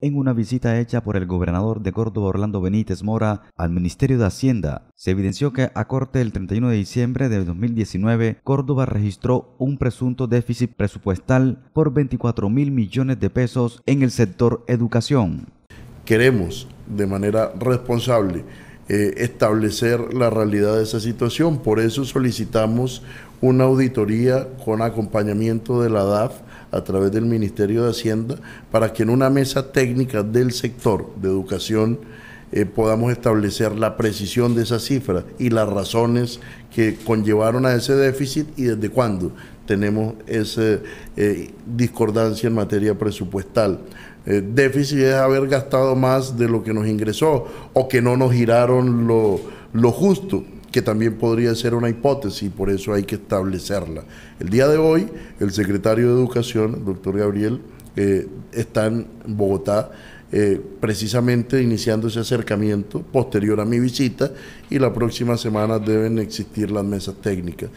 En una visita hecha por el gobernador de Córdoba Orlando Benítez Mora al Ministerio de Hacienda, se evidenció que a corte del 31 de diciembre de 2019, Córdoba registró un presunto déficit presupuestal por 24 mil millones de pesos en el sector educación. Queremos, de manera responsable, eh, establecer la realidad de esa situación. Por eso solicitamos una auditoría con acompañamiento de la DAF a través del Ministerio de Hacienda para que en una mesa técnica del sector de educación eh, podamos establecer la precisión de esa cifra y las razones que conllevaron a ese déficit y desde cuándo tenemos esa eh, discordancia en materia presupuestal. Eh, déficit es haber gastado más de lo que nos ingresó o que no nos giraron lo, lo justo que también podría ser una hipótesis y por eso hay que establecerla. El día de hoy, el secretario de Educación, doctor Gabriel, está eh, están en Bogotá. Eh, precisamente iniciando ese acercamiento posterior a mi visita y la próxima semana deben existir las mesas técnicas.